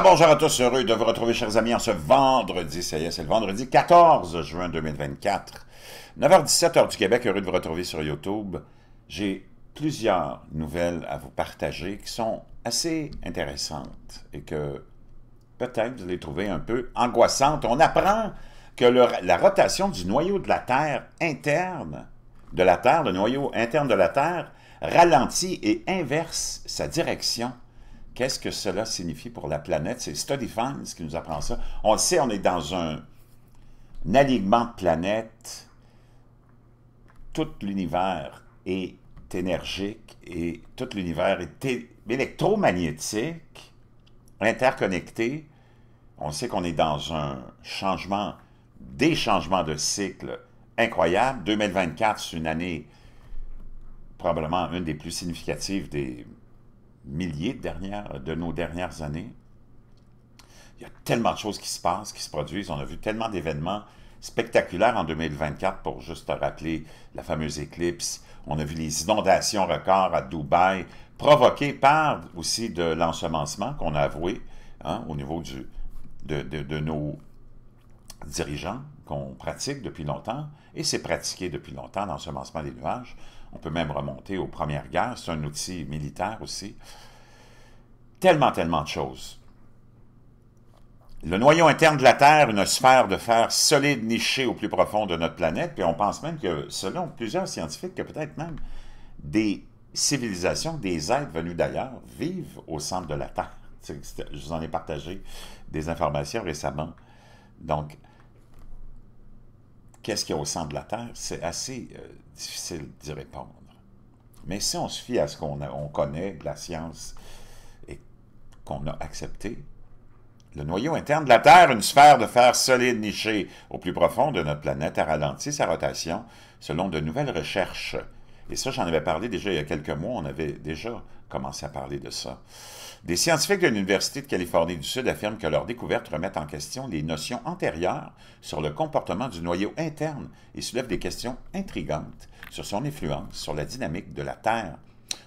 bonjour à tous, heureux de vous retrouver, chers amis, en ce vendredi, ça y est, c'est le vendredi 14 juin 2024, 9h17, heure du Québec, heureux de vous retrouver sur YouTube. J'ai plusieurs nouvelles à vous partager qui sont assez intéressantes et que peut-être vous les trouver un peu angoissantes. On apprend que la rotation du noyau de la Terre interne, de la Terre, le noyau interne de la Terre, ralentit et inverse sa direction Qu'est-ce que cela signifie pour la planète? C'est Fans qui nous apprend ça. On sait, on est dans un, un alignement de planètes. Tout l'univers est énergique et tout l'univers est électromagnétique, interconnecté. On sait qu'on est dans un changement, des changements de cycle incroyables. 2024, c'est une année probablement une des plus significatives des milliers de, de nos dernières années. Il y a tellement de choses qui se passent, qui se produisent. On a vu tellement d'événements spectaculaires en 2024, pour juste rappeler la fameuse éclipse. On a vu les inondations records à Dubaï, provoquées par aussi de l'ensemencement qu'on a avoué hein, au niveau de, de nos dirigeants qu'on pratique depuis longtemps, et c'est pratiqué depuis longtemps, l'ensemencement des nuages. On peut même remonter aux Premières Guerres. C'est un outil militaire aussi. Tellement, tellement de choses. Le noyau interne de la Terre, une sphère de fer solide nichée au plus profond de notre planète, puis on pense même que, selon plusieurs scientifiques, que peut-être même des civilisations, des êtres venus d'ailleurs, vivent au centre de la Terre. Je vous en ai partagé des informations récemment. Donc, qu'est-ce qu'il y a au centre de la Terre, c'est assez euh, difficile d'y répondre. Mais si on se fie à ce qu'on connaît, la science, et qu'on a accepté, le noyau interne de la Terre, une sphère de fer solide nichée au plus profond de notre planète, a ralenti sa rotation selon de nouvelles recherches et ça, j'en avais parlé déjà il y a quelques mois, on avait déjà commencé à parler de ça. Des scientifiques de l'Université de Californie du Sud affirment que leurs découvertes remettent en question les notions antérieures sur le comportement du noyau interne et soulèvent des questions intrigantes sur son influence sur la dynamique de la Terre.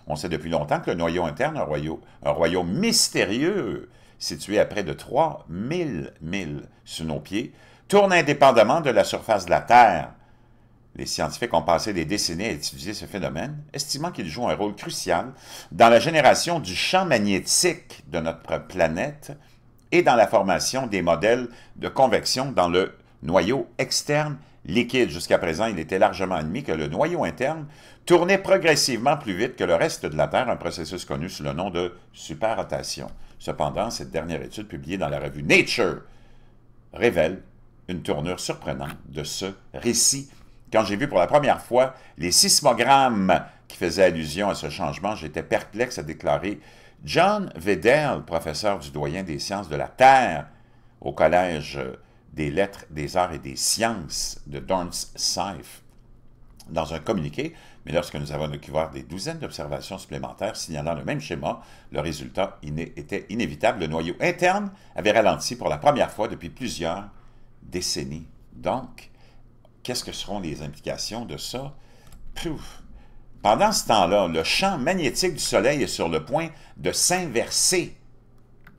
On sait depuis longtemps que le noyau interne, un royaume, un royaume mystérieux, situé à près de 3000 milles sous nos pieds, tourne indépendamment de la surface de la Terre. Les scientifiques ont passé des décennies à étudier ce phénomène, estimant qu'il joue un rôle crucial dans la génération du champ magnétique de notre planète et dans la formation des modèles de convection dans le noyau externe liquide. Jusqu'à présent, il était largement admis que le noyau interne tournait progressivement plus vite que le reste de la Terre, un processus connu sous le nom de superrotation. Cependant, cette dernière étude publiée dans la revue Nature révèle une tournure surprenante de ce récit quand j'ai vu pour la première fois les sismogrammes qui faisaient allusion à ce changement, j'étais perplexe à déclarer John Vedel, professeur du doyen des sciences de la Terre au Collège des lettres, des arts et des sciences de Dornsife, dans un communiqué, mais lorsque nous avons découvert des douzaines d'observations supplémentaires signalant le même schéma, le résultat était inévitable. Le noyau interne avait ralenti pour la première fois depuis plusieurs décennies. Donc, Qu'est-ce que seront les implications de ça? Pouf. Pendant ce temps-là, le champ magnétique du Soleil est sur le point de s'inverser.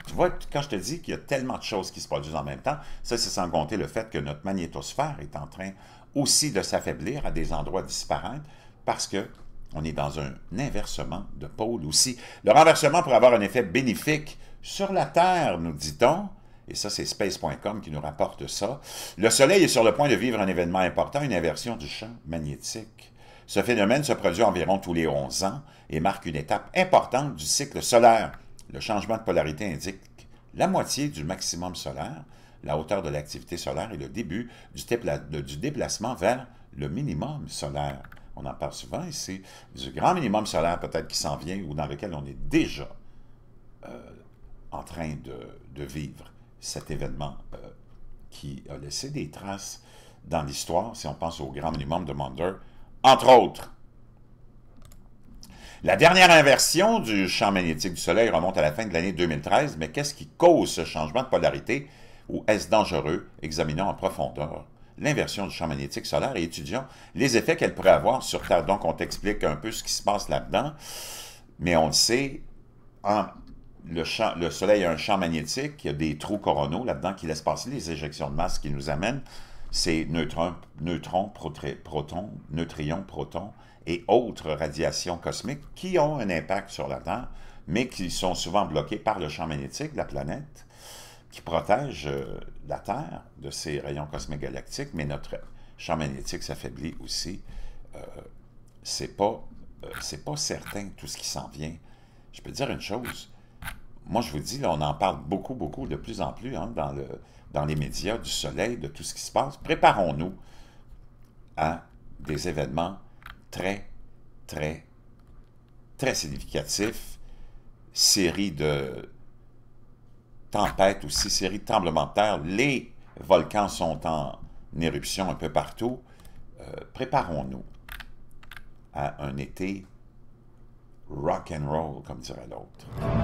Tu vois, quand je te dis qu'il y a tellement de choses qui se produisent en même temps, ça, c'est sans compter le fait que notre magnétosphère est en train aussi de s'affaiblir à des endroits disparates parce que on est dans un inversement de pôle aussi. Le renversement pourrait avoir un effet bénéfique sur la Terre, nous dit-on, et ça, c'est space.com qui nous rapporte ça. Le Soleil est sur le point de vivre un événement important, une inversion du champ magnétique. Ce phénomène se produit environ tous les 11 ans et marque une étape importante du cycle solaire. Le changement de polarité indique la moitié du maximum solaire, la hauteur de l'activité solaire et le début du, déplacement vers le minimum solaire. On en parle souvent ici, du grand minimum solaire peut-être qui s'en vient ou dans lequel on est déjà euh, en train de vivre cet événement euh, qui a laissé des traces dans l'histoire, si on pense au grand minimum de Maunder, entre autres. La dernière inversion du champ magnétique du Soleil remonte à la fin de l'année 2013, mais qu'est-ce qui cause ce changement de polarité ou est-ce dangereux? Examinons en profondeur l'inversion du champ magnétique solaire et étudions les effets qu'elle pourrait avoir sur Terre. Donc, on t'explique un peu ce qui se passe là-dedans, mais on le sait, en le, Soleil a un champ magnétique, il y a des trous coronaux là-dedans qui laissent passer les éjections de masse qui nous amènent ces neutrons, neutrons protons, neutrions, protons et autres radiations cosmiques qui ont un impact sur la Terre, mais qui sont souvent bloquées par le champ magnétique de la planète, qui protège euh, la Terre de ces rayons cosmiques galactiques, mais notre champ magnétique s'affaiblit aussi. Ce euh, c'est pas, euh, pas certain tout ce qui s'en vient. Je peux dire une chose, moi, je vous dis, on en parle beaucoup, beaucoup, de plus en plus hein, dans, les médias, du soleil, de tout ce qui se passe. Préparons-nous à des événements très, très, très significatifs. Série de tempêtes aussi, série de tremblements de terre. Les volcans sont en éruption un peu partout. Euh, préparons-nous à un été rock and roll, comme dirait l'autre.